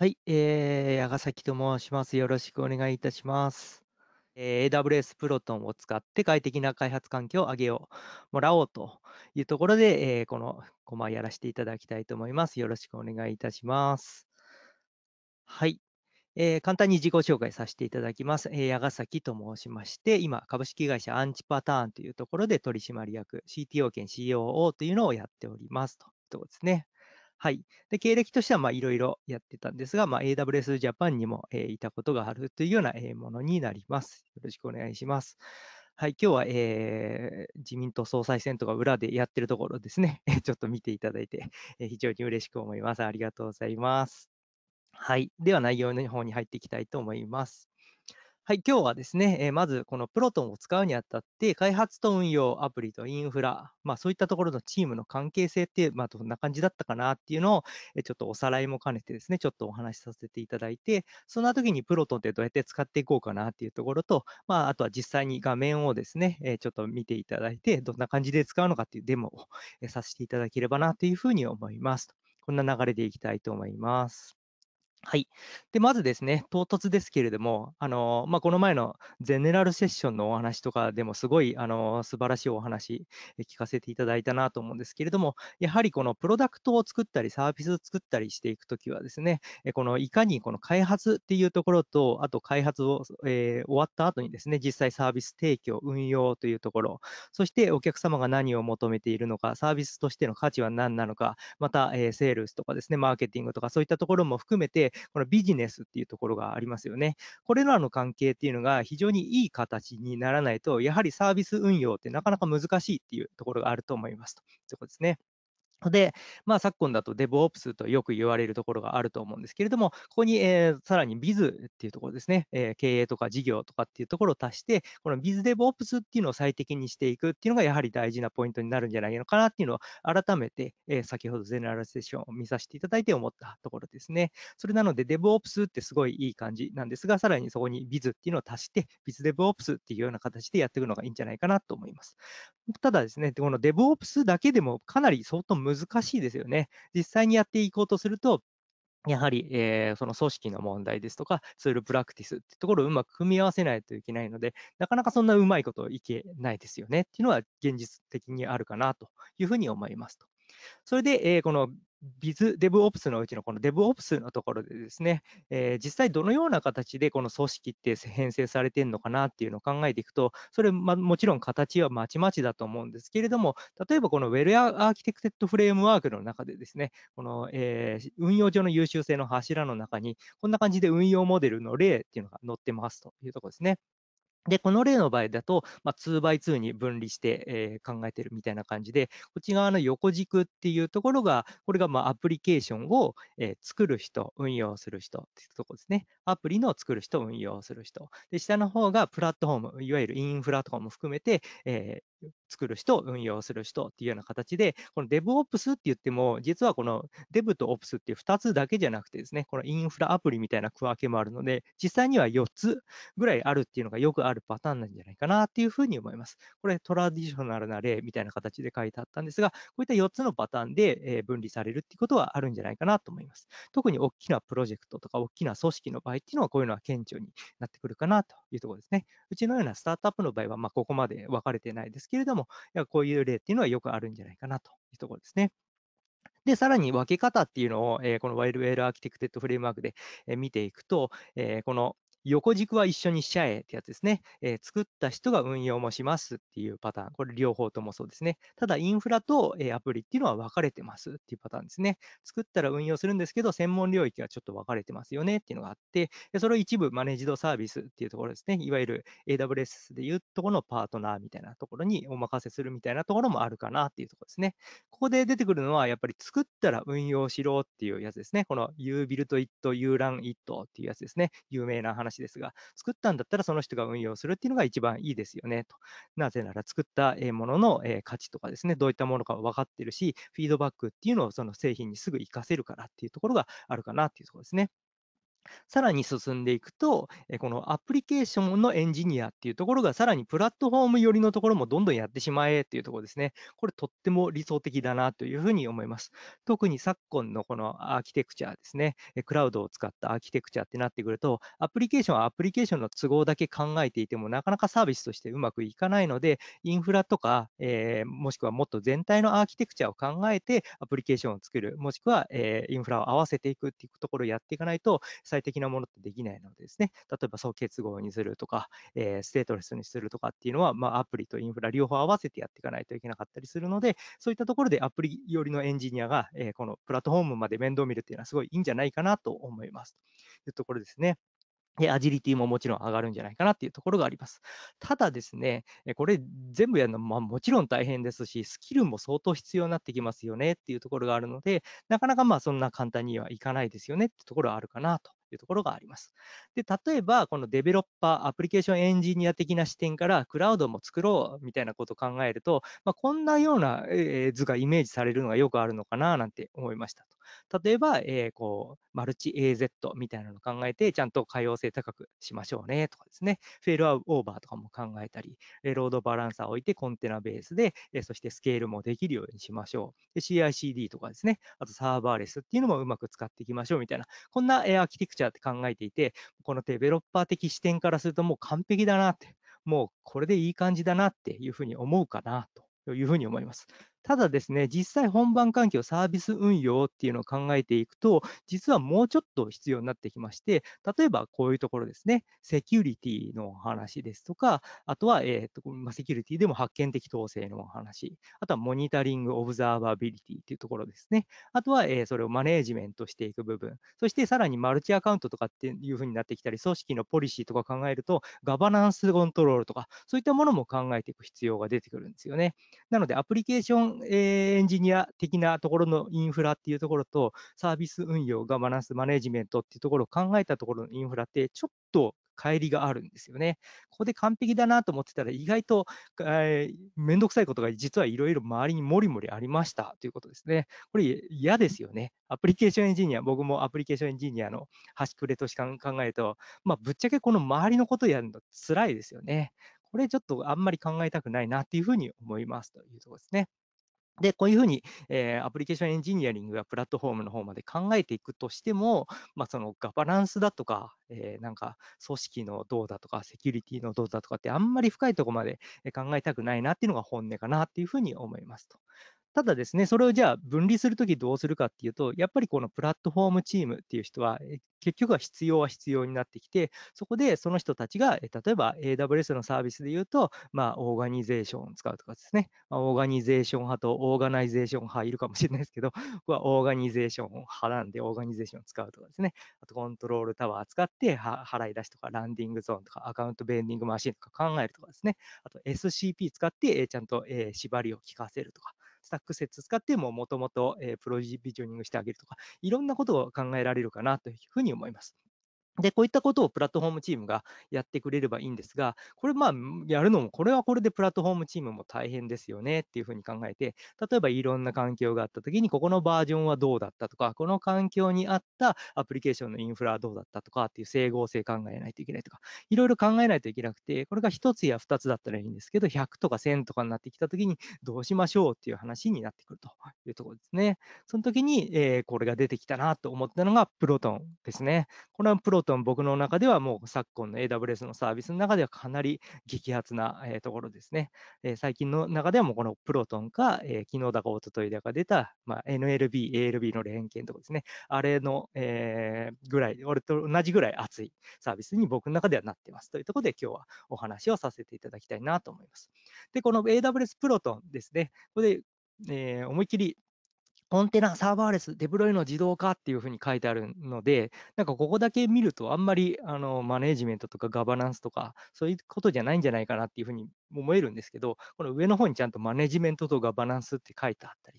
はい、えー、矢ヶ崎と申します。よろしくお願いいたします。えー、AWS プロトンを使って快適な開発環境を上げよう、もらおうというところで、えー、このコマやらせていただきたいと思います。よろしくお願いいたします。はい。えー、簡単に自己紹介させていただきます。えー、矢ヶ崎と申しまして、今、株式会社アンチパターンというところで取締役、CTO 兼 COO というのをやっておりますと。とですね。はい。で、経歴としては、まあ、いろいろやってたんですが、まあ、AWS ジャパンにも、えー、いたことがあるというような、えものになります。よろしくお願いします。はい、今日は、えー、自民党総裁選とか裏でやってるところですね、ちょっと見ていただいて、えー、非常に嬉しく思います。ありがとうございます。はい、では内容の方に入っていきたいと思います。はい、今日はですね、えーまずこのプロトンを使うにあたって、開発と運用、アプリとインフラ、まあ、そういったところのチームの関係性って、まあ、どんな感じだったかなっていうのを、えーちょっとおさらいも兼ねてですね、ちょっとお話しさせていただいて、そんな時にプロトンってどうやって使っていこうかなっていうところと、まあ、あとは実際に画面をですね、えーちょっと見ていただいて、どんな感じで使うのかっていうデモを、えさせていただければなというふうに思います。こんな流れでいきたいと思います。はい、でまずですね、唐突ですけれども、あのまあ、この前のゼネラルセッションのお話とかでも、すごいあの素晴らしいお話聞かせていただいたなと思うんですけれども、やはりこのプロダクトを作ったり、サービスを作ったりしていくときはですね、このいかにこの開発っていうところと、あと開発を、えー、終わった後にですね、実際サービス提供、運用というところ、そしてお客様が何を求めているのか、サービスとしての価値は何なのか、また、えー、セールスとかですね、マーケティングとか、そういったところも含めて、このビジネスっていうところがありますよね。これらの関係っていうのが非常にいい形にならないと、やはりサービス運用ってなかなか難しいっていうところがあると思いますということですね。で、まあ、昨今だと DevOps とよく言われるところがあると思うんですけれども、ここに、えー、さらに Biz っていうところですね、えー、経営とか事業とかっていうところを足して、この BizDevOps っていうのを最適にしていくっていうのがやはり大事なポイントになるんじゃないのかなっていうのを改めて、えー、先ほどゼネラルセッションを見させていただいて思ったところですね。それなので DevOps ってすごいいい感じなんですが、さらにそこに Biz っていうのを足して、BizDevOps っていうような形でやっていくのがいいんじゃないかなと思います。ただですね、この DevOps だけでもかなり相当難難しいですよね。実際にやっていこうとすると、やはり、えー、その組織の問題ですとか、ツールプラクティスってところをうまく組み合わせないといけないので、なかなかそんなうまいこといけないですよねっていうのは現実的にあるかなというふうに思いますと。それで、えー、このビズデブオプスのうちのこのデブオプスのところでですね、えー、実際どのような形でこの組織って編成されてるのかなっていうのを考えていくと、それ、ま、もちろん形はまちまちだと思うんですけれども、例えばこの w e ルア Architected Framework の中でですね、この、えー、運用上の優秀性の柱の中に、こんな感じで運用モデルの例っていうのが載ってますというところですね。で、この例の場合だと、まあ、2x2 に分離して、えー、考えてるみたいな感じで、こっち側の横軸っていうところが、これがまあアプリケーションを、えー、作る人、運用する人っていうところですね。アプリの作る人、運用する人。で、下の方がプラットフォーム、いわゆるインフラとかも含めて、えー、作る人、運用する人っていうような形で、この DevOps って言っても、実はこの Dev と Ops っていう2つだけじゃなくてですね、このインフラアプリみたいな区分けもあるので、実際には4つぐらいあるっていうのがよくあるパターンなんじゃないかなっていうふうに思います。これトラディショナルな例みたいな形で書いてあったんですが、こういった4つのパターンで分離されるっていうことはあるんじゃないかなと思います。特に大きなプロジェクトとか大きな組織の場合っていうのは、こういうのは顕著になってくるかなというところですね。うちのようなスタートアップの場合は、ここまで分かれてないですけれども、やこういう例っていうのはよくあるんじゃないかなというところですね。で、さらに分け方っていうのを、えー、このワイルウェ a r e Architected f r a で、えー、見ていくと、えー、この横軸は一緒にしちゃえってやつですね、えー、作った人が運用もしますっていうパターン。これ両方ともそうですね。ただインフラと、えー、アプリっていうのは分かれてますっていうパターンですね。作ったら運用するんですけど、専門領域がちょっと分かれてますよねっていうのがあって、でそれを一部マネージドサービスっていうところですね。いわゆる AWS でいうところのパートナーみたいなところにお任せするみたいなところもあるかなっていうところですね。ここで出てくるのは、やっぱり作ったら運用しろっていうやつですね。この YouBuild it, YouRun it っていうやつですね。有名な話話ですが、作ったんだったらその人が運用するっていうのが一番いいですよねと。なぜなら作ったものの価値とかですね、どういったものか分かってるし、フィードバックっていうのをその製品にすぐ活かせるからっていうところがあるかなっていうところですね。さらに進んでいくと、このアプリケーションのエンジニアっていうところが、さらにプラットフォーム寄りのところもどんどんやってしまえっていうところですね。これとっても理想的だなというふうに思います。特に昨今のこのアーキテクチャですね、クラウドを使ったアーキテクチャってなってくると、アプリケーションはアプリケーションの都合だけ考えていても、なかなかサービスとしてうまくいかないので、インフラとか、えー、もしくはもっと全体のアーキテクチャを考えてアプリケーションを作る、もしくは、えー、インフラを合わせていくっていうところをやっていかないと、最適なものってできないのでですね、例えば総結合にするとか、えー、ステートレスにするとかっていうのは、まあ、アプリとインフラ両方合わせてやっていかないといけなかったりするので、そういったところでアプリ寄りのエンジニアが、えー、このプラットフォームまで面倒見るっていうのはすごいいいんじゃないかなと思います。というところですね。で、アジリティももちろん上がるんじゃないかなっていうところがあります。ただですね、これ全部やるのも、まあ、もちろん大変ですし、スキルも相当必要になってきますよねっていうところがあるので、なかなかまあそんな簡単にはいかないですよねってところはあるかなというところがあります。で、例えば、このデベロッパー、アプリケーションエンジニア的な視点から、クラウドも作ろうみたいなことを考えると、まあ、こんなような図がイメージされるのがよくあるのかななんて思いましたと。例えば、えー、こう、マルチ AZ みたいなのを考えて、ちゃんと可用性高くしましょうねとかですね、フェールオーバーとかも考えたり、ロードバランサーを置いてコンテナベースで、そしてスケールもできるようにしましょう。CICD とかですね、あとサーバーレスっていうのもうまく使っていきましょうみたいな、こんなアーキテクチャチゃって考えていて、このデベロッパー的視点からするともう完璧だなって、もうこれでいい感じだなっていうふうに思うかなというふうに思います。ただですね、実際本番環境、サービス運用っていうのを考えていくと、実はもうちょっと必要になってきまして、例えばこういうところですね、セキュリティの話ですとか、あとは、えーとセキュリティでも発見的統制の話、あとはモニタリング、オブザーバビリティっていうところですね。あとは、えそれをマネージメントしていく部分、そしてさらにマルチアカウントとかっていうふうになってきたり、組織のポリシーとか考えると、ガバナンスコントロールとか、そういったものも考えていく必要が出てくるんですよね。なので、アプリケーションえエンジニア的なところのインフラっていうところと、サービス運用、ガバナンス、マネジメントっていうところを考えたところのインフラって、ちょっと乖離があるんですよね。ここで完璧だなと思ってたら、意外と、えー、めんどくさいことが実はいろいろ周りにもりもりありましたということですね。これ嫌ですよね。アプリケーションエンジニア、僕もアプリケーションエンジニアの端くれとしか考えると、まあ、ぶっちゃけこの周りのことやるの辛いですよね。これちょっとあんまり考えたくないなっていうふうに思いますというところですね。で、こういうふうに、えー、アプリケーションエンジニアリングやプラットフォームの方まで考えていくとしても、まあ、そのガバナンスだとか、えー、なんか組織のどうだとか、セキュリティのどうだとかって、あんまり深いところまで考えたくないなっていうのが本音かなっていうふうに思いますと。ただですね、それをじゃあ分離するときどうするかっていうと、やっぱりこのプラットフォームチームっていう人は、結局は必要は必要になってきて、そこでその人たちが、例えば AWS のサービスで言うと、まあ、オーガニゼーションを使うとかですね、オーガニゼーション派とオーガナイゼーション派いるかもしれないですけど、こ こはオーガニゼーション派なんでオーガニゼーションを使うとかですね、あとコントロールタワー使って払い出しとか、ランディングゾーンとか、アカウントベンディングマシンとか考えるとかですね、あと SCP 使ってちゃんと縛りを効かせるとか、スタック説使ってももともとプロビジョニングしてあげるとか、いろんなことを考えられるかなというふうに思います。で、こういったことをプラットフォームチームがやってくれればいいんですが、これ、まあ、やるのも、これはこれでプラットフォームチームも大変ですよねっていうふうに考えて、例えばいろんな環境があったときに、ここのバージョンはどうだったとか、この環境に合ったアプリケーションのインフラはどうだったとかっていう整合性考えないといけないとか、いろいろ考えないといけなくて、これが1つや2つだったらいいんですけど、100とか1000とかになってきたときに、どうしましょうっていう話になってくるというところですね。その時に、えー、これが出てきたなと思ったのが、プロトンですね。これはプロートン、僕の中ではもう昨今の AWS のサービスの中ではかなり激発な、ところですね。最近の中ではもうこのプロトンか、昨日だか一昨日だか出た、まあ、NLB、ALB の連携のところですね。あれの、えぐらい、俺と同じぐらい熱いサービスに僕の中ではなっています。というところで今日はお話をさせていただきたいなと思います。で、この AWS プロトンですね。こで、思いっきりコンテナ、サーバーレス、デプロイの自動化っていうふうに書いてあるので、なんかここだけ見ると、あんまりあのマネジメントとかガバナンスとか、そういうことじゃないんじゃないかなっていうふうに思えるんですけど、この上の方にちゃんとマネジメントとガバナンスって書いてあったり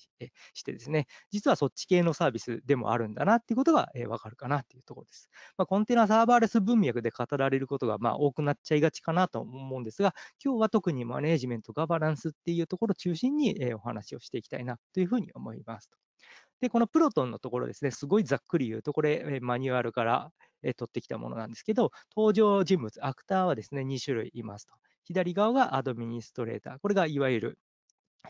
してですね、実はそっち系のサービスでもあるんだなっていうことが、えわかるかなっていうところです。まあ、コンテナサーバーレス文脈で語られることがまあ多くなっちゃいがちかなと思うんですが、今日は特にマネジメント、ガバナンスっていうところを中心に、えお話をしていきたいなというふうに思います。で、このプロトンのところですね、すごいざっくり言うと、これ、マニュアルから取ってきたものなんですけど、登場人物、アクターはですね、2種類いますと。左側がアドミニストレーター。これがいわゆる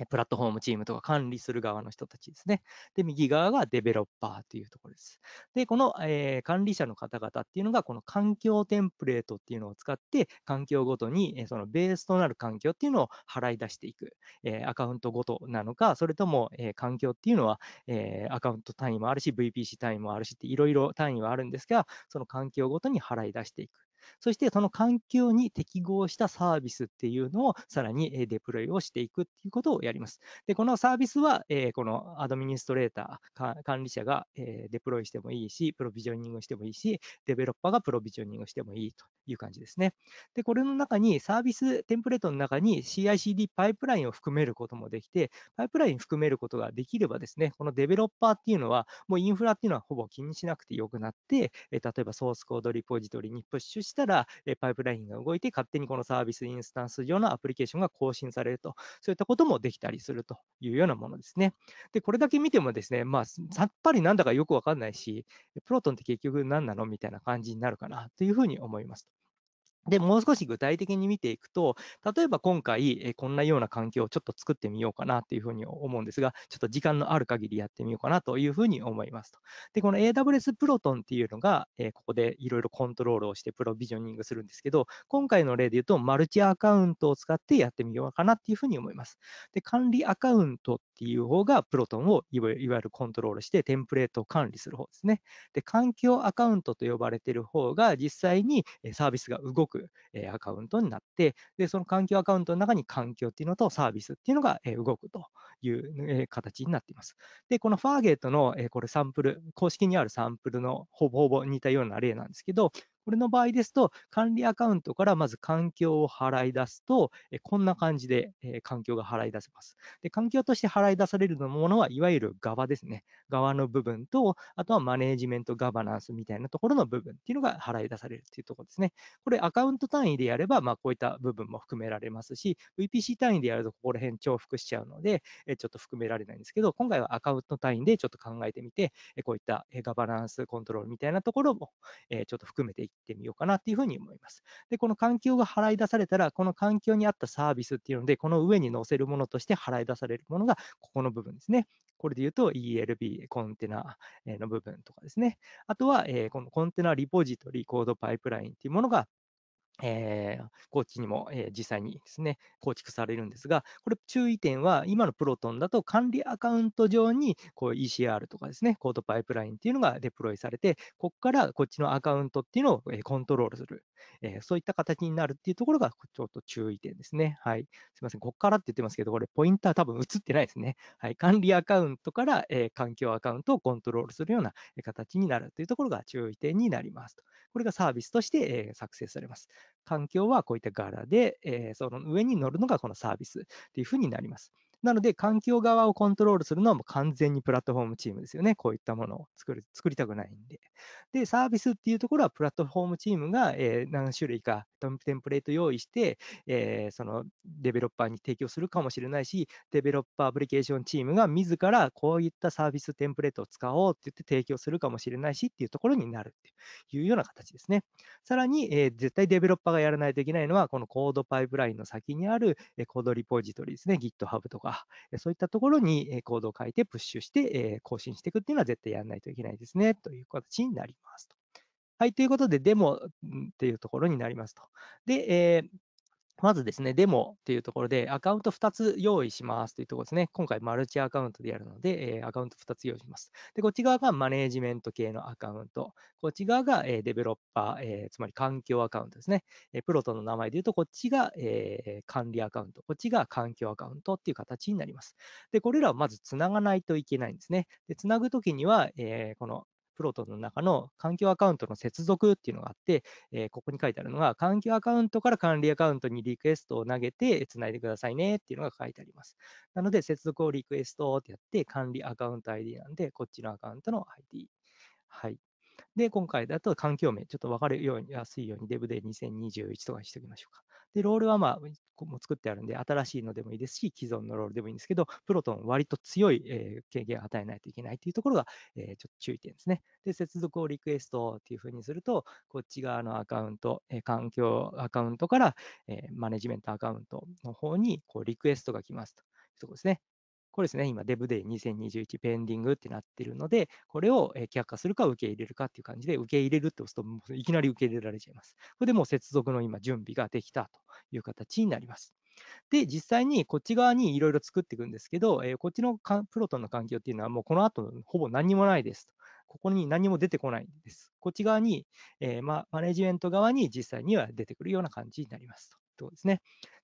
プラットフォームチームとか管理する側の人たちですね。で、右側がデベロッパーというところです。で、この、えー、管理者の方々っていうのが、この環境テンプレートっていうのを使って、環境ごとに、えー、そのベースとなる環境っていうのを払い出していく、えー、アカウントごとなのか、それとも、え環境っていうのは、えアカウント単位もあるし、VPC 単位もあるしっていろいろ単位はあるんですが、その環境ごとに払い出していく。そしてその環境に適合したサービスっていうのをさらにデプロイをしていくっていうことをやります。で、このサービスは、えこのアドミニストレーター、管理者が、えデプロイしてもいいし、プロビジョニングしてもいいし、デベロッパーがプロビジョニングしてもいいという感じですね。で、これの中にサービステンプレートの中に CICD パイプラインを含めることもできて、パイプライン含めることができればですね、このデベロッパーっていうのは、もうインフラっていうのはほぼ気にしなくてよくなって、え例えばソースコードリポジトリにプッシュしたら、えパイプラインが動いて、勝手にこのサービスインスタンス上のアプリケーションが更新されると、そういったこともできたりするというようなものですね。で、これだけ見てもですね、まあ、さっぱりなんだかよくわかんないし、プロトンって結局何なのみたいな感じになるかなというふうに思います。で、もう少し具体的に見ていくと、例えば今回、えこんなような環境をちょっと作ってみようかなというふうに思うんですが、ちょっと時間のある限りやってみようかなというふうに思いますと。で、この AWS プロトンっていうのが、えここでいろいろコントロールをしてプロビジョニングするんですけど、今回の例で言うと、マルチアカウントを使ってやってみようかなっていうふうに思います。で、管理アカウントっていう方が、プロトンをいわゆるコントロールして、テンプレートを管理する方ですね。で、環境アカウントと呼ばれている方が、実際にサービスが動くく、えアカウントになって、で、その環境アカウントの中に環境っていうのとサービスっていうのが、え動くという、え形になっています。で、このファーゲートの、えこれサンプル、公式にあるサンプルのほぼほぼ似たような例なんですけど、これの場合ですと、管理アカウントからまず環境を払い出すと、こんな感じで環境が払い出せます。で環境として払い出されるものは、いわゆる側ですね。側の部分と、あとはマネージメントガバナンスみたいなところの部分っていうのが払い出されるっていうところですね。これ、アカウント単位でやれば、まあ、こういった部分も含められますし、VPC 単位でやると、ここら辺重複しちゃうので、ちょっと含められないんですけど、今回はアカウント単位でちょっと考えてみて、こういったガバナンスコントロールみたいなところも、ちょっと含めていってみようかなっていうふうに思います。で、この環境が払い出されたら、この環境に合ったサービスっていうので、この上に載せるものとして払い出されるものが、ここの部分ですね。これで言うと ELB、コンテナの部分とかですね。あとは、このコンテナリポジトリ、コードパイプラインっていうものが、えー、高知にも、えー、実際にですね、構築されるんですが、これ注意点は、今のプロトンだと管理アカウント上にこう ECR とかですね、コードパイプラインっていうのがデプロイされて、ここからこっちのアカウントっていうのをコントロールする、えー、そういった形になるっていうところがちょっと注意点ですね。はい。すみません、ここからって言ってますけど、これポインター多分映ってないですね。はい。管理アカウントから、え環境アカウントをコントロールするような形になるというところが注意点になりますと。これがサービスとして、え作成されます。環境はこういった柄で、えー、その上に乗るのがこのサービスっていうふうになります。なので、環境側をコントロールするのはもう完全にプラットフォームチームですよね。こういったものを作る作りたくないんで。で、サービスっていうところは、プラットフォームチームが、え何種類かテンプレート用意して、えそのデベロッパーに提供するかもしれないし、デベロッパーアプリケーションチームが自らこういったサービステンプレートを使おうって言って提供するかもしれないしっていうところになるっていうような形ですね。さらに、え絶対デベロッパーがやらないといけないのは、このコードパイプラインの先にある、えコードリポジトリですね、GitHub とかか、そういったところにコードを書いてプッシュして更新していくっていうのは絶対やらないといけないですね、という形になりますと。はい、ということで、デモっていうところになりますと。で、えーまずですね、デモっていうところで、アカウント2つ用意しますというところですね。今回、マルチアカウントでやるので、えー、アカウント2つ用意します。で、こっち側がマネージメント系のアカウント。こっち側が、えー、デベロッパー、えー、つまり環境アカウントですね。えプロトの名前で言うと、こっちが、え管理アカウント、こっちが環境アカウントっていう形になります。で、これらをまずつながないといけないんですね。で、つなぐときには、えこのプロトンの中の環境アカウントの接続っていうのがあって、えー、ここに書いてあるのが、環境アカウントから管理アカウントにリクエストを投げて、つないでくださいねっていうのが書いてあります。なので、接続をリクエストってやって、管理アカウント ID なんで、こっちのアカウントの ID。はい。で、今回だと環境面、ちょっと分かりやすいように Dev で2021とかにしておきましょうか。で、ロールはまあ、もう作ってあるんで、新しいのでもいいですし、既存のロールでもいいんですけど、プロトン割と強い、えー、経験を与えないといけないというところが、えー、ちょっと注意点ですね。で、接続をリクエストっていうふうにすると、こっち側のアカウント、えー、環境アカウントから、えー、マネジメントアカウントの方にこうリクエストが来ますと。ところですね。これですね、今デブデイ2 0 2 1ペンディングってなってるので、これを却下するか受け入れるかっていう感じで、受け入れるって押すと、いきなり受け入れられちゃいます。これでもう接続の今準備ができたという形になります。で、実際にこっち側にいろいろ作っていくんですけど、えー、こっちのプロトンの環境っていうのはもうこの後ほぼ何もないですと。ここに何も出てこないんです。こっち側に、えー、ま、マネジメント側に実際には出てくるような感じになりますと。とですね。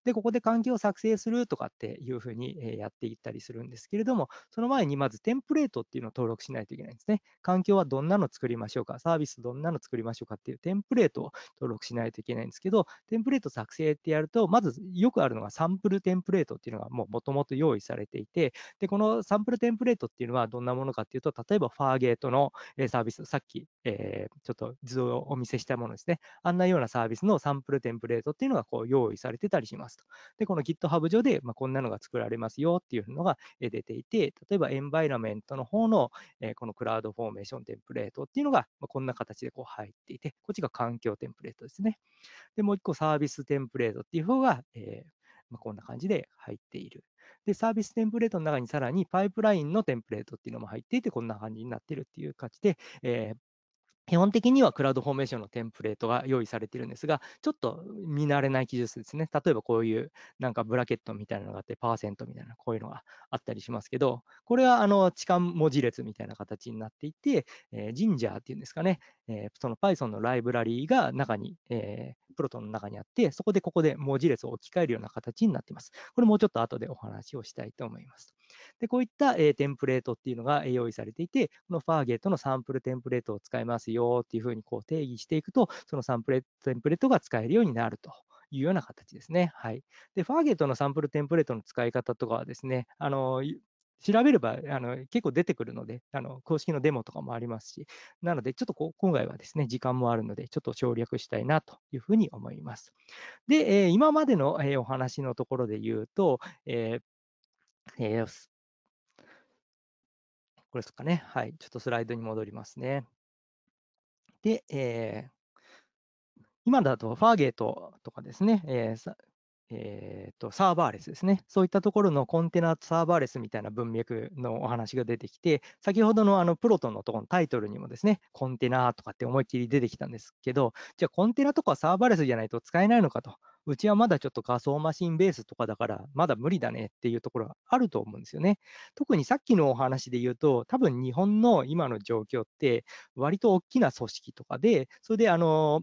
で、ここで環境を作成するとかっていうふうにやっていったりするんですけれども、その前にまずテンプレートっていうのを登録しないといけないんですね。環境はどんなの作りましょうか、サービスどんなの作りましょうかっていうテンプレートを登録しないといけないんですけど、テンプレート作成ってやると、まずよくあるのがサンプルテンプレートっていうのがもともと用意されていて、で、このサンプルテンプレートっていうのはどんなものかっていうと、例えばファーゲートのサービス、さっき、えー、ちょっと図をお見せしたものですね。あんなようなサービスのサンプルテンプレートっていうのがこう用意されてたりします。ますと。で、この GitHub 上で、まあ、こんなのが作られますよっていうのが出ていて、例えばエンバイラメントの方の、えー、このクラウドフォーメーションテンプレートっていうのが、まあ、こんな形でこう入っていて、こっちが環境テンプレートですね。で、もう一個サービステンプレートっていう方が、えーまあ、こんな感じで入っている。で、サービステンプレートの中にさらにパイプラインのテンプレートっていうのも入っていて、こんな感じになってるっていう感じで、えー、基本的にはクラウドフォーメーションのテンプレートが用意されているんですが、ちょっと見慣れない技術ですね。例えばこういうなんかブラケットみたいなのがあって、パーセントみたいな、こういうのがあったりしますけど、これはあの置換文字列みたいな形になっていて、えー、ジンジャーっていうんですかね、えー、その Python のライブラリーが中に、えー、プロトンの中にあって、そこでここで文字列を置き換えるような形になっています。これもうちょっと後でお話をしたいと思います。でこういった、えー、テンプレートっていうのが用意されていて、このファーゲートのサンプルテンプレートを使いますよっていうふうにこう定義していくと、そのサンプルテンプレートが使えるようになると。いうような形ですね。はい。で、ファーゲートのサンプルテンプレートの使い方とかはですね、あの、調べればあの結構出てくるのであの、公式のデモとかもありますし、なので、ちょっとこ今回はですね、時間もあるので、ちょっと省略したいなというふうに思います。で、えー、今までの、えー、お話のところで言うと、えーえー、これですかね、はい、ちょっとスライドに戻りますね。で、えー今だとファーゲートとかですね、えー、えーと、サーバーレスですね、そういったところのコンテナサーバーレスみたいな文脈のお話が出てきて、先ほどのあのプロトンのところのタイトルにもですね、コンテナとかって思いっきり出てきたんですけど、じゃあコンテナとかサーバーレスじゃないと使えないのかと、うちはまだちょっと仮想マシンベースとかだから、まだ無理だねっていうところがあると思うんですよね。特にさっきのお話で言うと、多分日本の今の状況って、割と大きな組織とかで、それであの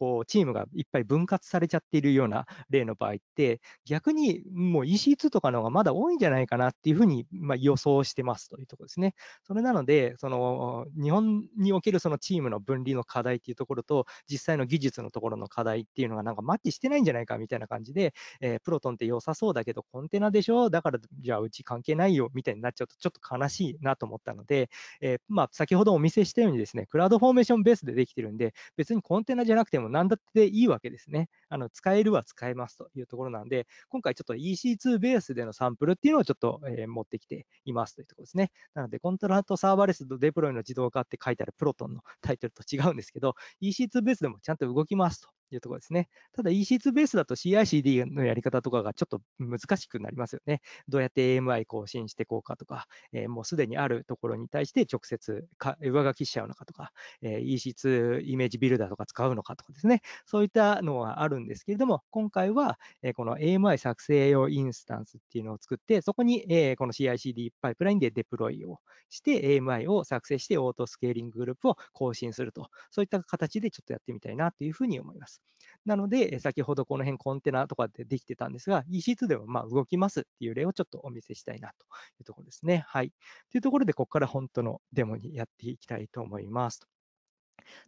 こうチームがいっぱい分割されちゃっているような例の場合って、逆にもう EC2 とかの方がまだ多いんじゃないかなっていうふうに、まあ、予想してますというところですね。それなので、その日本におけるそのチームの分離の課題っていうところと、実際の技術のところの課題っていうのがなんかマッチしてないんじゃないかみたいな感じで、えー、プロトンって良さそうだけど、コンテナでしょ、だからじゃあうち関係ないよみたいになっちゃうと、ちょっと悲しいなと思ったので、えー、まあ、先ほどお見せしたようにですね、クラウドフォーメーションベースでできてるんで、別にコンテナじゃなくても何だっていいわけですね。あの使えるは使えますというところなんで、今回ちょっと EC2 ベースでのサンプルっていうのをちょっと、えー、持ってきていますというところですね。なので、コントラトサーバーレスとデプロイの自動化って書いてあるプロトンのタイトルと違うんですけど、EC2 ベースでもちゃんと動きますというところですね。ただ EC2 ベースだと CICD のやり方とかがちょっと難しくなりますよね。どうやって AMI 更新していこうかとか、えー、もうすでにあるところに対して直接か上書きしちゃうのかとか、えー、EC2 イメージビルダーとか使うのかとかですね、そういったのはあるんですけれども、今回は、えー、この AMI 作成用インスタンスっていうのを作って、そこに、えー、この CICD パイプラインでデプロイをして、AMI を作成してオートスケーリンググループを更新すると、そういった形でちょっとやってみたいなというふうに思います。なので、先ほどこの辺コンテナとかでできてたんですが、EC2 でもま動きますっていう例をちょっとお見せしたいなというところですね。はい。というところで、ここから本当のデモにやっていきたいと思います。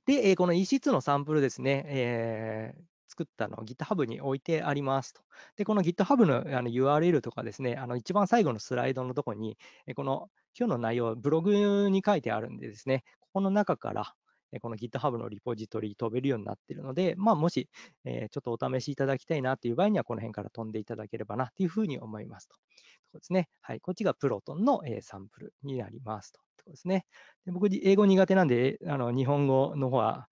で、この EC2 のサンプルですね、えー作ったのを GitHub に置いてありますと。で、この GitHub の URL とかですね、あの一番最後のスライドのところに、この今日の内容、ブログに書いてあるんでですね、ここの中から、この GitHub のリポジトリ飛べるようになっているので、まあ、もし、えちょっとお試しいただきたいなという場合には、この辺から飛んでいただければなというふうに思いますと。とですね。はい。こっちがプロトンの、えサンプルになりますと。とですね。で僕、英語苦手なんで、あの日本語の方は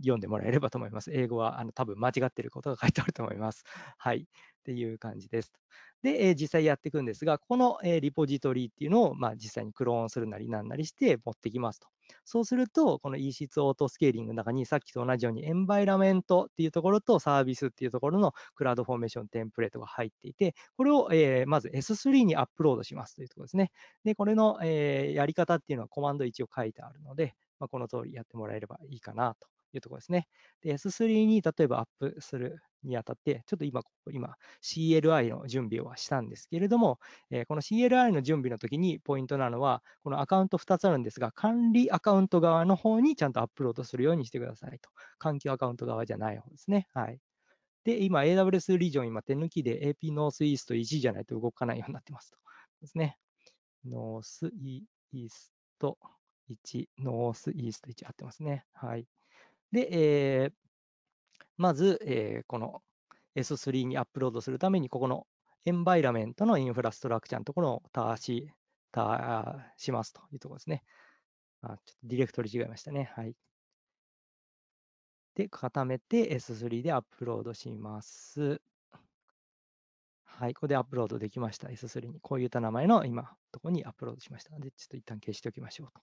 読んでもらえればと思います。英語はあの多分間違っていることが書いてあると思います。はい。っていう感じです。で、えー、実際やっていくんですが、この、えー、リポジトリっていうのを、まあ、実際にクローンするなりなんなりして持ってきますと。そうすると、この EC2 オートスケーリングの中にさっきと同じようにエンバイラメントっていうところとサービスっていうところのクラウドフォーメーションテンプレートが入っていて、これを、えー、まず S3 にアップロードしますというところですね。で、これの、えー、やり方っていうのはコマンド1を書いてあるので、まあ、この通りやってもらえればいいかなというところですね。で、S3 に例えばアップするにあたって、ちょっと今、今 CLI の準備をしたんですけれども、この CLI の準備の時にポイントなのは、このアカウント2つあるんですが、管理アカウント側の方にちゃんとアップロードするようにしてくださいと。環境アカウント側じゃない方ですね。はい。で、今 AWS リージョン、今手抜きで AP ノースイースト1じゃないと動かないようになってますと。ですね。ノースイースト1、ノースイースト1合ってますね。はい。で、えー、まず、えー、この S3 にアップロードするために、ここのエンバイラメントのインフラストラクチャーのところを足し、足しますというところですね。あちょっとディレクトリ違いましたね。はい。で、固めて S3 でアップロードします。はい、ここでアップロードできました。S3 にこういった名前の今、とこにアップロードしましたので、ちょっと一旦消しておきましょうと。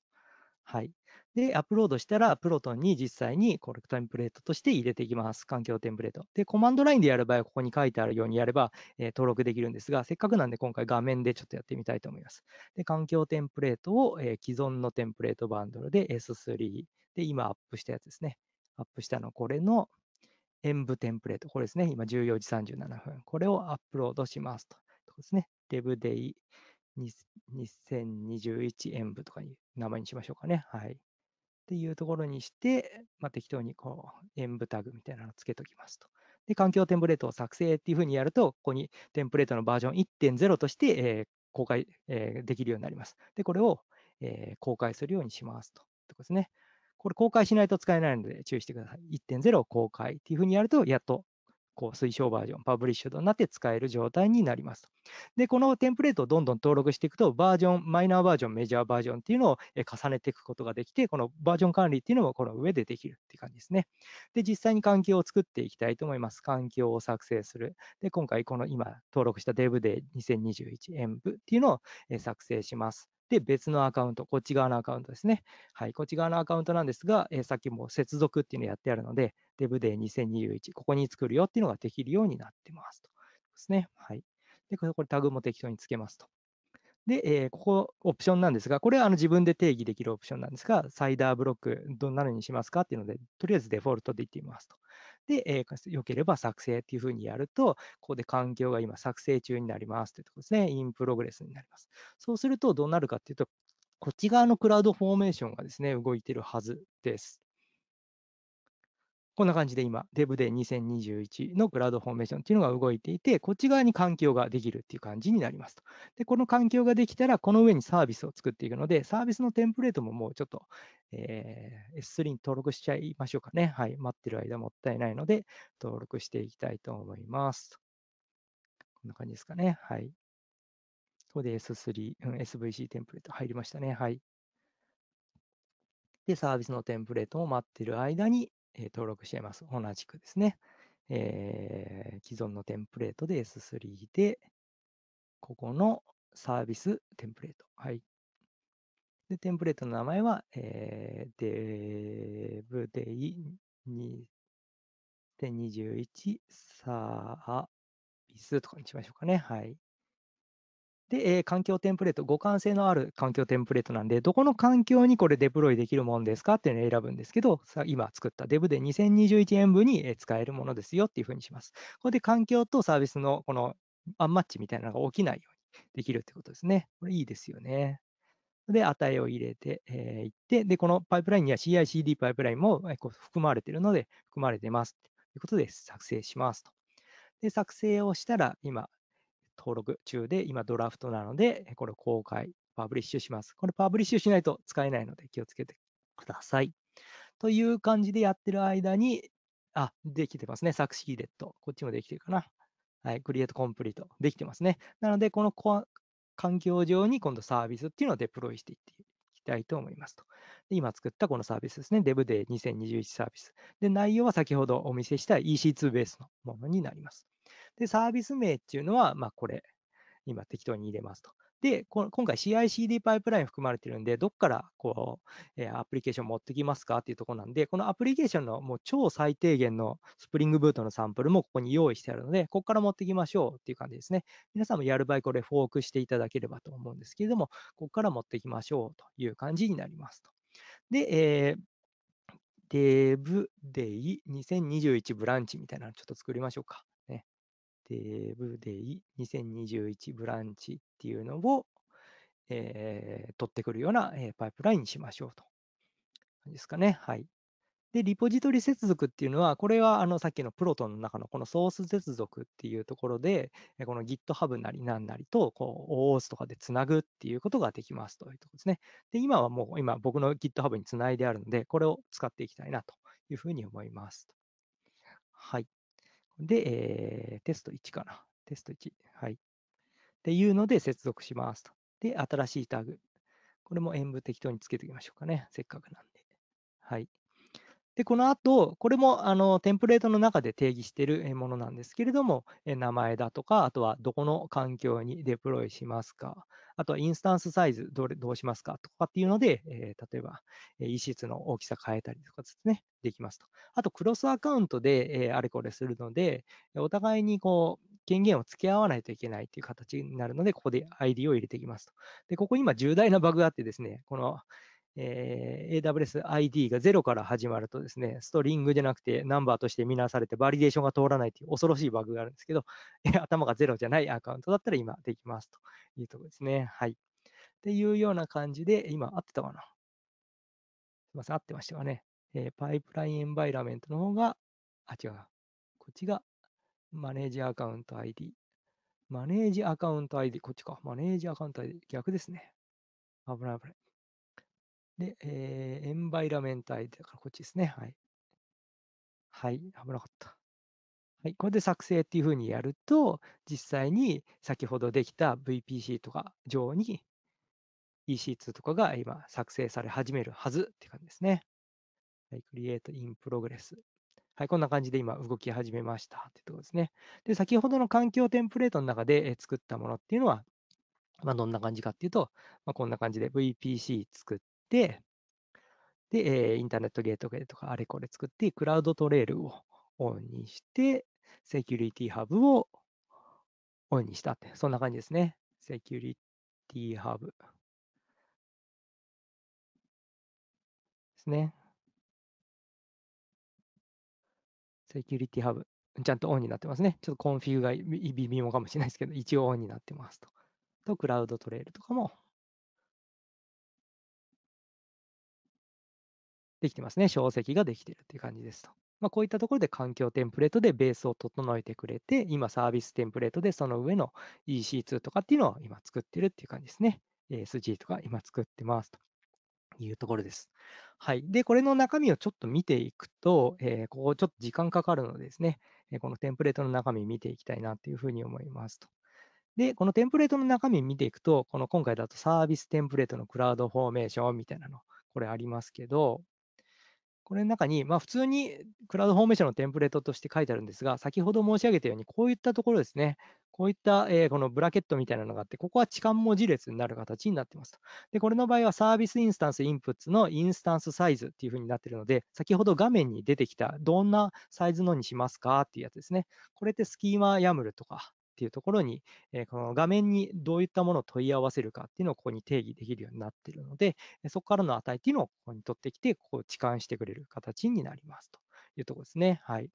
はい。で、アップロードしたら、プロトンに実際にコレクタテンプレートとして入れていきます。環境テンプレート。で、コマンドラインでやる場合は、ここに書いてあるようにやれば、えー、登録できるんですが、せっかくなんで今回画面でちょっとやってみたいと思います。で、環境テンプレートを、えー、既存のテンプレートバンドルで S3 で、今アップしたやつですね。アップしたの、これの演武テンプレート。これですね。今14時37分。これをアップロードしますと。とですね。d e v d a y 2 0 2 1演武とかに名前にしましょうかね。はい。っていうところにして、まあ、適当にこう演武タグみたいなのをつけときますと。で、環境テンプレートを作成っていうふうにやると、ここにテンプレートのバージョン1.0として、えー、公開、えー、できるようになります。で、これを、えー、公開するようにしますと。とこですね。これ公開しないと使えないので注意してください。1.0を公開っていうふうにやると、やっとこう推奨バージョン、パブリッシュとなって使える状態になりますで、このテンプレートをどんどん登録していくと、バージョン、マイナーバージョン、メジャーバージョンっていうのを重ねていくことができて、このバージョン管理っていうのもこの上でできるっていう感じですね。で、実際に環境を作っていきたいと思います。環境を作成する。で、今回この今登録した DevDay2021 演部っていうのを作成します。で、別のアカウント、こっち側のアカウントですね。はい、こっち側のアカウントなんですが、えー、さっきも接続っていうのをやってあるので、DevDay2021、ここに作るよっていうのができるようになってますと。ですね。はい。で、これタグも適当につけますと。で、えー、ここ、オプションなんですが、これはあの自分で定義できるオプションなんですが、サイダーブロック、どんなのにしますかっていうので、とりあえずデフォルトで言ってみますと。で、えー、ければ作成っていうふうにやると、ここで環境が今作成中になりますというところですね。インプログレスになります。そうするとどうなるかっていうと、こっち側のクラウドフォーメーションがですね、動いてるはずです。こんな感じで今、デブで2 0 2 1のクラウドフォーメーションっていうのが動いていて、こっち側に環境ができるっていう感じになりますと。で、この環境ができたら、この上にサービスを作っていくので、サービスのテンプレートももうちょっと、えー、S3 に登録しちゃいましょうかね。はい。待ってる間もったいないので、登録していきたいと思います。こんな感じですかね。はい。ここで S3、うん、SVC テンプレート入りましたね。はい。で、サービスのテンプレートを待ってる間に、え登録してます。同じくですね。えー、既存のテンプレートで S3 で、ここのサービステンプレート。はい。で、テンプレートの名前は、えー、デ e v d a 2 0 2 1サービスとかにしましょうかね。はい。で、えー、環境テンプレート、互換性のある環境テンプレートなんで、どこの環境にこれデプロイできるものですかっていうのを選ぶんですけど、さ今作った Dev で2021円分に使えるものですよっていうふうにします。これで環境とサービスのこのアンマッチみたいなのが起きないようにできるってことですね。これいいですよね。で、値を入れてい、えー、って、で、このパイプラインには CI/CD パイプラインも含まれているので、含まれてますということで作成しますと。で、作成をしたら、今、登録中で、今ドラフトなので、これ公開、パブリッシュします。これパブリッシュしないと使えないので気をつけてください。という感じでやってる間に、あ、できてますね。サクシーデッド。こっちもできてるかな。はい、クリエイトコンプリート。できてますね。なので、この環境上に今度サービスっていうのをデプロイしていっていきたいと思いますと。で今作ったこのサービスですね。DevDay2021 サービス。で、内容は先ほどお見せした EC2 ベースのものになります。で、サービス名っていうのは、まあ、これ、今適当に入れますと。で、今回 CICD パイプライン含まれてるんで、どっからこう、えー、アプリケーション持ってきますかっていうところなんで、このアプリケーションのもう超最低限のスプリングブートのサンプルもここに用意してあるので、ここから持ってきましょうっていう感じですね。皆さんもやる場合、これフォークしていただければと思うんですけれども、ここから持ってきましょうという感じになりますと。で、えーデブデイ2021ブランチみたいなのちょっと作りましょうか。デブデイ2021ブランチっていうのを、えー、取ってくるような、えー、パイプラインにしましょうと。ですかね。はい。で、リポジトリ接続っていうのは、これはあのさっきのプロトンの中のこのソース接続っていうところで、この GitHub なりなんなりとこう o o s とかでつなぐっていうことができますというところですね。で、今はもう今僕の GitHub につないであるので、これを使っていきたいなというふうに思います。はい。で、えー、テスト1かな。テスト1。はい。っていうので接続しますと。で、新しいタグ。これも演武適当につけておきましょうかね。せっかくなんで。はい。で、この後、これもあのテンプレートの中で定義しているものなんですけれども、名前だとか、あとはどこの環境にデプロイしますか、あとはインスタンスサイズどれどうしますかとかっていうので、えー、例えば、E シーの大きさ変えたりとかですね、できますと。あと、クロスアカウントで、えー、あれこれするので、お互いにこう、権限を付け合わないといけないという形になるので、ここで ID を入れていきますと。で、ここ今重大なバグがあってですね、このえー、AWSID が0から始まるとですね、ストリングじゃなくてナンバーとして見なされて、バリデーションが通らないという恐ろしいバグがあるんですけど、頭が0じゃないアカウントだったら今できますというところですね。はい。っていうような感じで、今合ってたかなすみません、合ってましたかね。えー、パイプラインエンバイラメントの方が、あ、違う。こっちがマネージアカウント ID。マネージアカウント ID。こっちか。マネージアカウント ID。逆ですね。危ない危ない。で、えー、エンバイラメントイ d だからこっちですね。はい。はい、危なかった。はい、これで作成っていうふうにやると、実際に先ほどできた VPC とか上に EC2 とかが今作成され始めるはずっていう感じですね。はい、Create in Progress。はい、こんな感じで今動き始めましたっていうところですね。で、先ほどの環境テンプレートの中で作ったものっていうのは、まあ、どんな感じかっていうと、まあ、こんな感じで VPC 作っ、で、えー、インターネットゲートウェイとかあれこれ作って、クラウドトレールをオンにして、セキュリティハブをオンにしたって、そんな感じですね。セキュリティハブですね。セキュリティハブ。ちゃんとオンになってますね。ちょっとコンフィグが微妙かもしれないですけど、一応オンになってますと。と、クラウドトレールとかもできてますね。小石ができてるっていう感じですと。まあ、こういったところで環境テンプレートでベースを整えてくれて、今サービステンプレートでその上の EC2 とかっていうのを今作ってるっていう感じですね。SG とか今作ってますというところです。はい。で、これの中身をちょっと見ていくと、えー、ここちょっと時間かかるのでですね、このテンプレートの中身見ていきたいなというふうに思いますと。で、このテンプレートの中身見ていくと、この今回だとサービステンプレートのクラウドフォーメーションみたいなの、これありますけど、これの中に、まあ、普通にクラウドフォーメーションのテンプレートとして書いてあるんですが、先ほど申し上げたように、こういったところですね、こういった、えー、このブラケットみたいなのがあって、ここは置換文字列になる形になってますと。で、これの場合はサービスインスタンスインプッツのインスタンスサイズっていうふうになってるので、先ほど画面に出てきたどんなサイズのにしますかっていうやつですね。これってスキーマーやむるとか、っていうところに、えこの画面にどういったものを問い合わせるかっていうのをここに定義できるようになっているので、そこからの値っていうのをここに取ってきて、ここを置換してくれる形になりますというところですね。はい。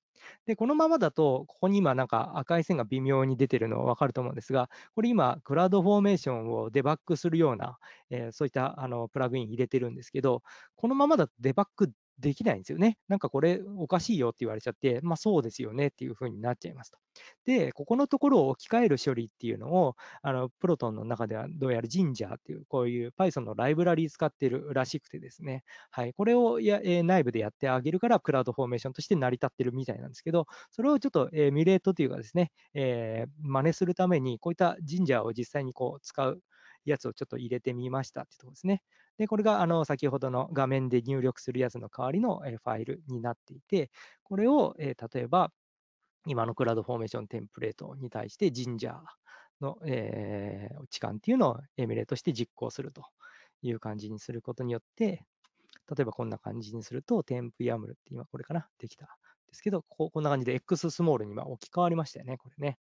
で、このままだと、ここに今なんか赤い線が微妙に出てるのわかると思うんですが、これ今、クラウドフォーメーションをデバッグするような、えー、そういったあのプラグイン入れてるんですけど、このままだとデバッグできないんですよね。なんかこれおかしいよって言われちゃって、まあそうですよねっていうふうになっちゃいますと。で、ここのところを置き換える処理っていうのを、あのプロトンの中ではどうやらジンジャーっていう、こういう Python のライブラリー使ってるらしくてですね、はい、これをや、え内部でやってあげるから、クラウドフォーメーションとして成り立ってるみたいなんですけど、それをちょっとエミュレートというかですね、えー、真似するために、こういったジンジャーを実際にこう使うやつをちょっと入れてみましたってところですね。で、これがあの先ほどの画面で入力するやつの代わりのファイルになっていて、これを例えば今のクラウドフォーメーションテンプレートに対してジンジャーの、え置換っていうのをエミュレートして実行するという感じにすることによって、例えばこんな感じにすると、テンプヤムルって今これかな、できたんですけど、ここんな感じで X スモールに今置き換わりましたよね、これね。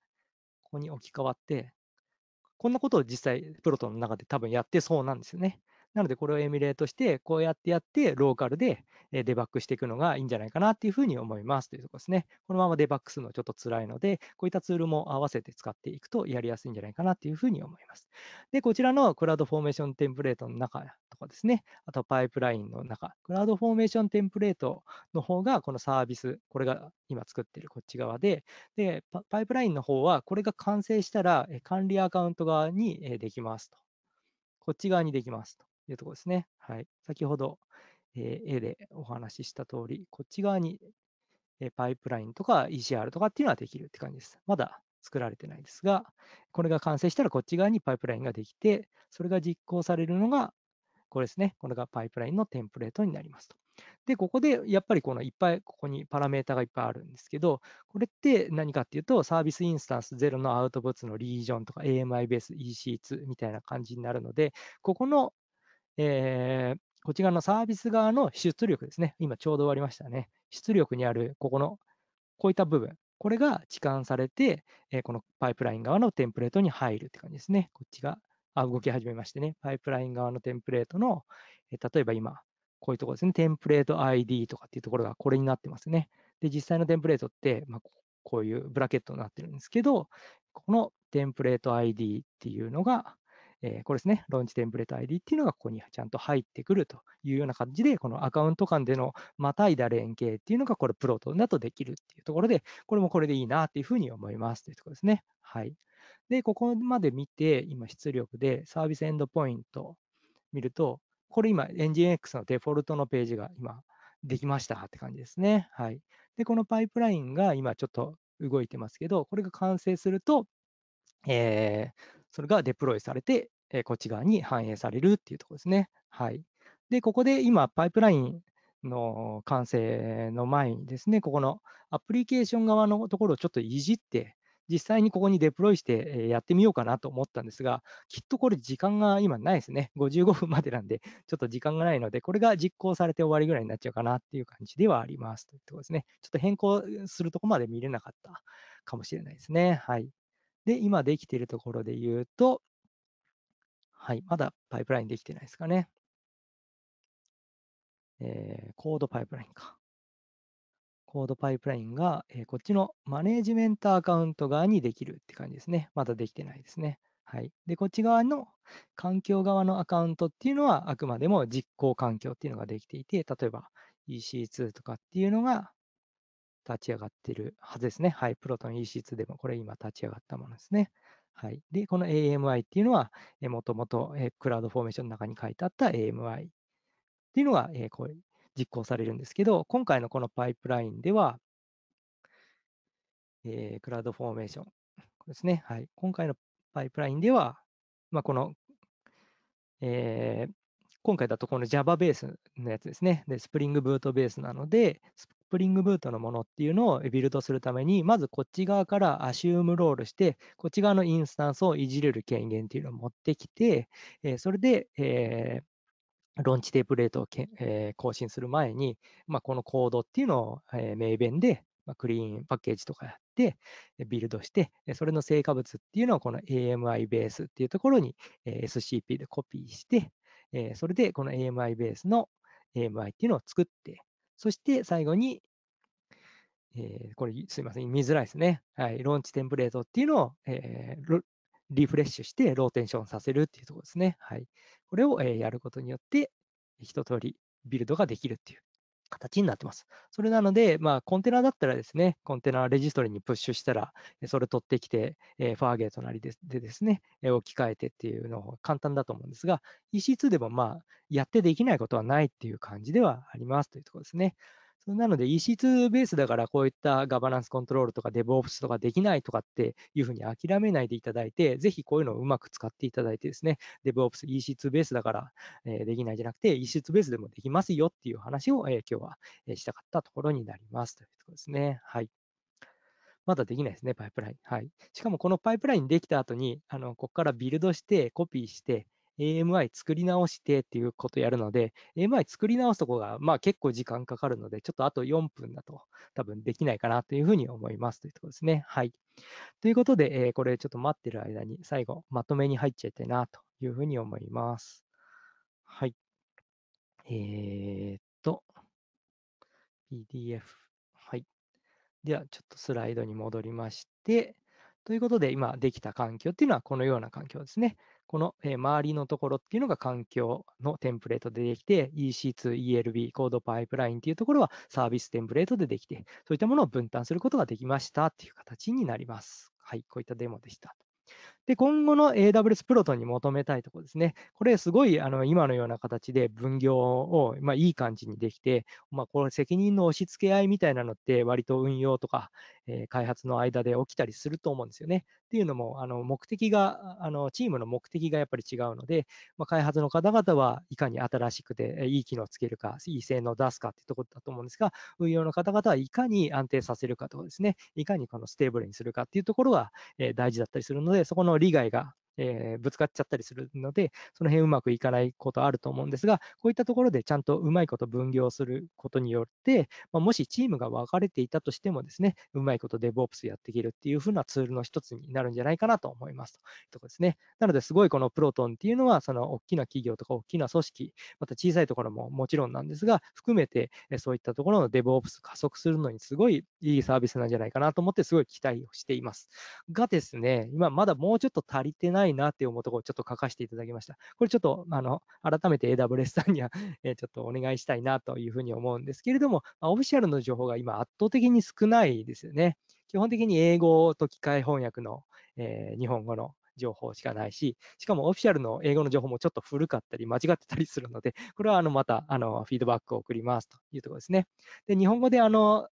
ここに置き換わって、こんなことを実際、プロトンの中で多分やってそうなんですよね。なので、これをエミュレートして、こうやってやって、ローカルでデバッグしていくのがいいんじゃないかなっていうふうに思いますというところですね。このままデバッグするのちょっと辛いので、こういったツールも合わせて使っていくとやりやすいんじゃないかなというふうに思います。で、こちらのクラウドフォーメーションテンプレートの中とかですね、あとパイプラインの中、クラウドフォーメーションテンプレートの方が、このサービス、これが今作ってるこっち側で、で、パイプラインの方は、これが完成したら管理アカウント側にできますと。こっち側にできますと。いうところですね。はい、先ほど、え A でお話しした通り、こっち側に、えパイプラインとか ECR とかっていうのはできるって感じです。まだ作られてないですが、これが完成したらこっち側にパイプラインができて、それが実行されるのが、これですね。これがパイプラインのテンプレートになりますと。で、ここでやっぱりこのいっぱい、ここにパラメータがいっぱいあるんですけど、これって何かっていうと、サービスインスタンス0のアウトプットのリージョンとか AMI ベース EC2 みたいな感じになるので、ここのえー、こっち側のサービス側の出力ですね。今ちょうど終わりましたね。出力にあるここの、こういった部分。これが置換されて、えこのパイプライン側のテンプレートに入るって感じですね。こっちがあ動き始めましてね。パイプライン側のテンプレートの、え例えば今、こういうところですね。テンプレート ID とかっていうところがこれになってますね。で、実際のテンプレートって、まあ、こういうブラケットになってるんですけど、このテンプレート ID っていうのが、えー、これですね、ローンチテンプレート ID っていうのがここにちゃんと入ってくるというような感じで、このアカウント間でのまたいだ連携っていうのが、これプロトンだとできるっていうところで、これもこれでいいなっていうふうに思いますというところですね。はい。で、ここまで見て、今出力でサービスエンドポイント見ると、これ今、エンジン X のデフォルトのページが今、できましたって感じですね。はい。で、このパイプラインが今ちょっと動いてますけど、これが完成すると、えー、それがデプロイされて、えこっち側に反映されるっていうところですね。はい。で、ここで今、パイプラインの完成の前にですね、ここのアプリケーション側のところをちょっといじって、実際にここにデプロイしてやってみようかなと思ったんですが、きっとこれ時間が今ないですね。55分までなんで、ちょっと時間がないので、これが実行されて終わりぐらいになっちゃうかなっていう感じではあります。というところですね。ちょっと変更するとこまで見れなかったかもしれないですね。はい。で、今できているところで言うと、はい、まだパイプラインできてないですかね。えー、コードパイプラインか。コードパイプラインが、えー、こっちのマネージメントアカウント側にできるって感じですね。まだできてないですね。はい。で、こっち側の環境側のアカウントっていうのは、あくまでも実行環境っていうのができていて、例えば EC2 とかっていうのが、立ち上がってるはずですね。はい。プロトン EC2 でも、これ今立ち上がったものですね。はい。で、この AMI っていうのは、もともと、クラウドフォーメーションの中に書いてあった AMI っていうのが、えこう実行されるんですけど、今回のこのパイプラインでは、えー、クラウドフォーメーションですね。はい。今回のパイプラインでは、まあ、この、えー、今回だとこの Java ベースのやつですね。で、Spring Boot ベースなので、プリングブートのものっていうのをビルドするために、まずこっち側からアシュームロールして、こっち側のインスタンスをいじれる権限っていうのを持ってきて、えそれで、えロンチテープレートをけ、え更新する前に、まあ、このコードっていうのを、え名弁で、まクリーンパッケージとかやって、ビルドして、それの成果物っていうのをこの AMI ベースっていうところに SCP でコピーして、それでこの AMI ベースの AMI っていうのを作って、そして最後にえー、これすいません、見づらいですね。はい、ローンチテンプレートっていうのを、えー、リフレッシュしてローテンションさせるっていうところですね。はい、これを、えー、やることによって、一通りビルドができるっていう形になってます。それなので、まあ、コンテナだったらですね、コンテナレジストリにプッシュしたら、それ取ってきて、えー、ファーゲートなりででですね、え置き換えてっていうのを簡単だと思うんですが、EC2 でもまあ、やってできないことはないっていう感じではありますというところですね。なので EC2 ベースだからこういったガバナンスコントロールとか DevOps とかできないとかっていうふうに諦めないでいただいて、ぜひこういうのをうまく使っていただいてですね、DevOps、EC2 ベースだから、えできないじゃなくて EC2 ベースでもできますよっていう話を、え今日は、えしたかったところになりますというところですね。はい。まだできないですね、パイプライン。はい。しかもこのパイプラインできた後に、あのここからビルドして、コピーして、AMI 作り直してっていうことやるので、AMI 作り直すとこが、まあ結構時間かかるので、ちょっとあと4分だと多分できないかなというふうに思いますというところですね。はい。ということで、えこれちょっと待ってる間に最後まとめに入っちゃいたいなというふうに思います。はい。えー、っと、PDF。はい。では、ちょっとスライドに戻りまして、ということで、今できた環境っていうのはこのような環境ですね。この、え周りのところっていうのが環境のテンプレートでできて、EC2、ELB、コードパイプラインっていうところはサービステンプレートでできて、そういったものを分担することができましたっていう形になります。はい、こういったデモでした。で、今後の AWS プロトに求めたいところですね。これ、すごいあの今のような形で分業を、まあ、いい感じにできて、まあ、この責任の押し付け合いみたいなのって、割と運用とか、え開発の間で起きたりすると思うんですよね。っていうのも、あの目的があの、チームの目的がやっぱり違うので、まあ、開発の方々はいかに新しくていい機能をつけるか、いい性能を出すかっていうところだと思うんですが、運用の方々はいかに安定させるかとかですね、いかにこのステーブルにするかっていうところが、え大事だったりするので、そこの利害がえー、ぶつかっちゃったりするので、その辺うまくいかないことあると思うんですが、こういったところでちゃんとうまいこと分業することによって、まあ、もしチームが分かれていたとしてもですね、うまいこと DevOps やっていけるっていう風なツールの一つになるんじゃないかなと思いますというとこですね。なので、すごいこのプロトンっていうのは、その大きな企業とか大きな組織、また小さいところももちろんなんですが、含めてそういったところの DevOps 加速するのにすごいいいサービスなんじゃないかなと思って、すごい期待をしています。がですね、今まだもうちょっと足りてないないなって思うところをちょっと書かせていただきました。これちょっとあの改めて AWS さんには、えちょっとお願いしたいなというふうに思うんですけれども、まオフィシャルの情報が今圧倒的に少ないですよね。基本的に英語と機械翻訳の、えー、日本語の情報しかないし、しかもオフィシャルの英語の情報もちょっと古かったり、間違ってたりするので、これはあのまたあのフィードバックを送りますというところですね。で日本語であの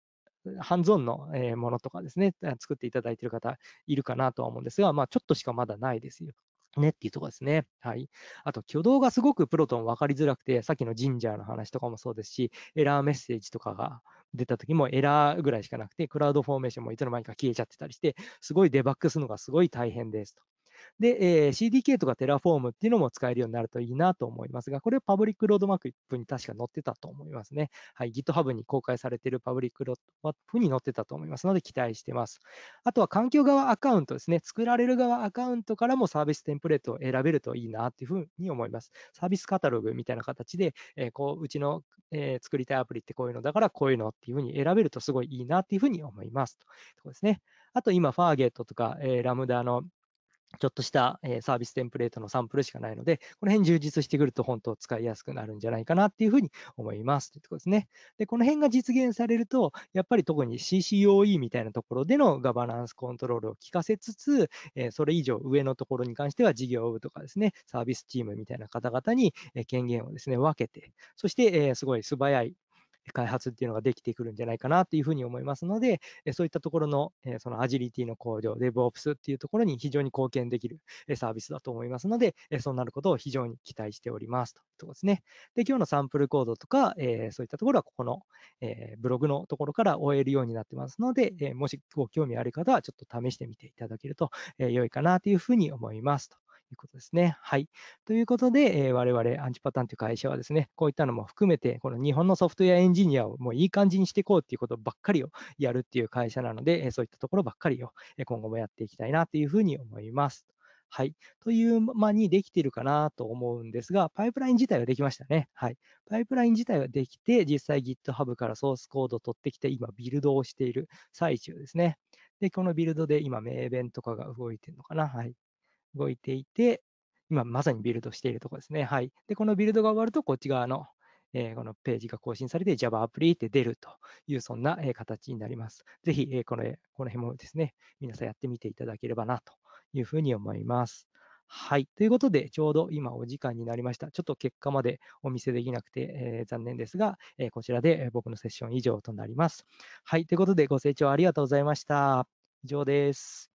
ハンズオンのものとかですね、作っていただいている方いるかなとは思うんですが、まあ、ちょっとしかまだないですよ。ねっていうとこですね。はい。あと、挙動がすごくプロトン分かりづらくて、さっきのジンジャーの話とかもそうですし、エラーメッセージとかが出た時もエラーぐらいしかなくて、クラウドフォーメーションもいつの間にか消えちゃってたりして、すごいデバッグするのがすごい大変ですと。で、えー、CDK とかテラフォームっていうのも使えるようになるといいなと思いますが、これはパブリックロードマップに確か載ってたと思いますね。はい、GitHub に公開されているパブリックロードマップに載ってたと思いますので、期待してます。あとは環境側アカウントですね。作られる側アカウントからもサービステンプレートを選べるといいなっていうふうに思います。サービスカタログみたいな形で、えー、こううちの、えー、作りたいアプリってこういうのだからこういうのっていうふうに選べるとすごいいいなっていうふうに思います。とうこですね。あと今、ファーゲットとか、えー、ラムダのちょっとした、えサービステンプレートのサンプルしかないので、この辺充実してくると本当使いやすくなるんじゃないかなっていうふうに思いますというところですね。で、この辺が実現されると、やっぱり特に CCOE みたいなところでのガバナンスコントロールを効かせつつ、えそれ以上上のところに関しては事業部とかですね、サービスチームみたいな方々に権限をですね、分けて、そして、えすごい素早い開発っていうのができてくるんじゃないかなというふうに思いますので、そういったところのそのアジリティの向上、DevOps っていうところに非常に貢献できるサービスだと思いますので、そうなることを非常に期待しておりますというところですね。で、今日のサンプルコードとか、えそういったところはここの、えブログのところから終えるようになってますので、えもしご興味ある方はちょっと試してみていただけると、え良いかなというふうに思いますということですね。はい。ということで、えー、我々アンチパターンという会社はですね、こういったのも含めて、この日本のソフトウェアエンジニアをもういい感じにしていこうっていうことばっかりをやるっていう会社なので、えそういったところばっかりを今後もやっていきたいなというふうに思います。はい。という間にできているかなと思うんですが、パイプライン自体はできましたね。はい。パイプライン自体はできて、実際 GitHub からソースコードを取ってきて、今ビルドをしている最中ですね。で、このビルドで今、名弁とかが動いてるのかな。はい。動いていて、今まさにビルドしているところですね。はい。で、このビルドが終わると、こっち側の、えー、このページが更新されて Java アプリって出るという、そんな、えー、形になります。ぜひ、えー、この、この辺もですね、皆さんやってみていただければなというふうに思います。はい。ということで、ちょうど今お時間になりました。ちょっと結果までお見せできなくて、えー、残念ですが、えー、こちらで僕のセッション以上となります。はい。ということで、ご清聴ありがとうございました。以上です。